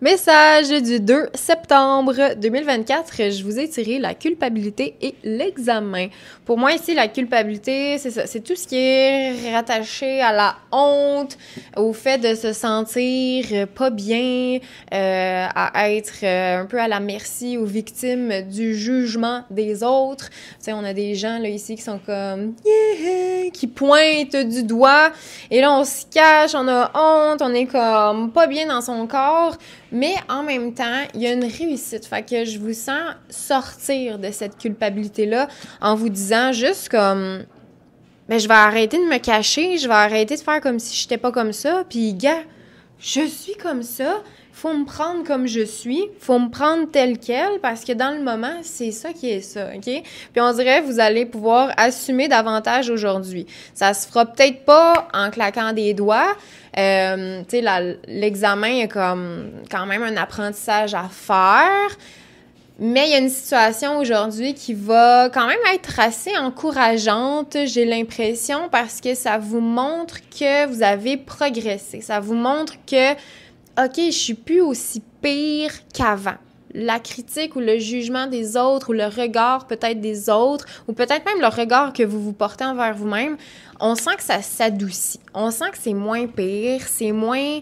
Message du 2 septembre 2024, je vous ai tiré la culpabilité et l'examen. Pour moi ici, la culpabilité, c'est ça, c'est tout ce qui est rattaché à la honte, au fait de se sentir pas bien, euh, à être euh, un peu à la merci aux victimes du jugement des autres. Tu sais, on a des gens là ici qui sont comme yeah! qui pointent du doigt et là on se cache, on a honte, on est comme pas bien dans son corps. Mais en même temps, il y a une réussite. Fait que je vous sens sortir de cette culpabilité-là en vous disant juste comme mais ben, je vais arrêter de me cacher, je vais arrêter de faire comme si je n'étais pas comme ça, puis gars, je suis comme ça, faut me prendre comme je suis, faut me prendre tel quel parce que dans le moment, c'est ça qui est ça, OK Puis on dirait vous allez pouvoir assumer davantage aujourd'hui. Ça se fera peut-être pas en claquant des doigts. Euh, tu sais l'examen est comme quand même un apprentissage à faire. Mais il y a une situation aujourd'hui qui va quand même être assez encourageante, j'ai l'impression, parce que ça vous montre que vous avez progressé. Ça vous montre que OK, je suis plus aussi pire qu'avant. La critique ou le jugement des autres ou le regard peut-être des autres ou peut-être même le regard que vous vous portez envers vous-même, on sent que ça s'adoucit. On sent que c'est moins pire, c'est moins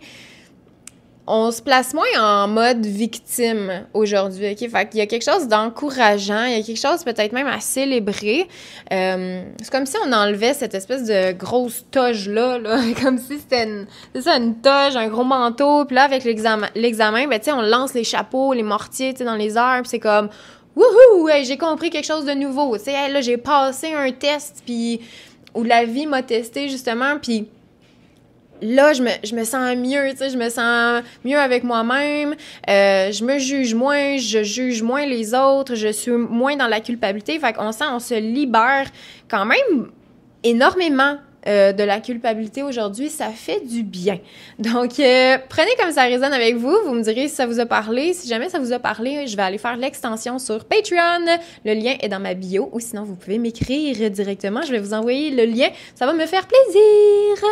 on se place moins en mode victime aujourd'hui, OK? Fait qu'il y a quelque chose d'encourageant, il y a quelque chose peut-être même à célébrer. Euh, c'est comme si on enlevait cette espèce de grosse toge-là, comme si c'était une, ça, une toge, un gros manteau. Puis là, avec l'examen, l'examen ben, tu sais, on lance les chapeaux, les mortiers, tu sais, dans les airs, puis c'est comme... Wouhou! j'ai compris quelque chose de nouveau. Tu là, j'ai passé un test, puis... Où la vie m'a testé, justement, puis là, je me, je me sens mieux, tu sais, je me sens mieux avec moi-même, euh, je me juge moins, je juge moins les autres, je suis moins dans la culpabilité. Fait qu'on sent, on se libère quand même énormément euh, de la culpabilité aujourd'hui, ça fait du bien. Donc, euh, prenez comme ça résonne avec vous. Vous me direz si ça vous a parlé. Si jamais ça vous a parlé, je vais aller faire l'extension sur Patreon. Le lien est dans ma bio ou sinon vous pouvez m'écrire directement. Je vais vous envoyer le lien. Ça va me faire plaisir.